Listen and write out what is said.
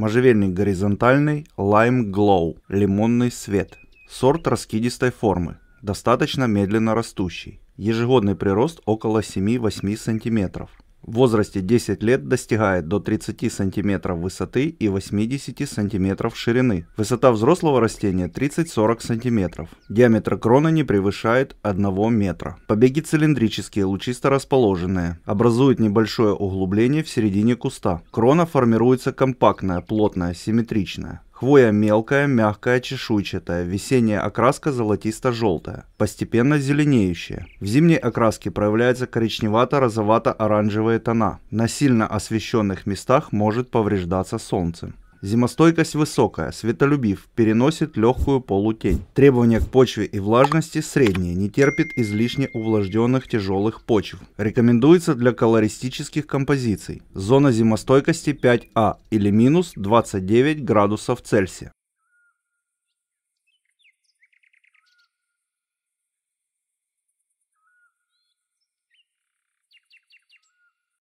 Можжевельник горизонтальный, лайм глоу, лимонный свет. Сорт раскидистой формы, достаточно медленно растущий. Ежегодный прирост около 7-8 сантиметров в возрасте 10 лет достигает до 30 см высоты и 80 см ширины. Высота взрослого растения 30-40 см. Диаметр крона не превышает 1 метра. Побеги цилиндрические, лучисто расположенные. Образуют небольшое углубление в середине куста. Крона формируется компактная, плотная, симметричная. Хвоя мелкая, мягкая, чешуйчатая, весенняя окраска золотисто-желтая, постепенно зеленеющая. В зимней окраске проявляются коричневато-розовато-оранжевые тона. На сильно освещенных местах может повреждаться солнцем. Зимостойкость высокая, светолюбив, переносит легкую полутень. Требования к почве и влажности средние, не терпит излишне увлажненных тяжелых почв. Рекомендуется для колористических композиций. Зона зимостойкости 5А или минус 29 градусов Цельсия.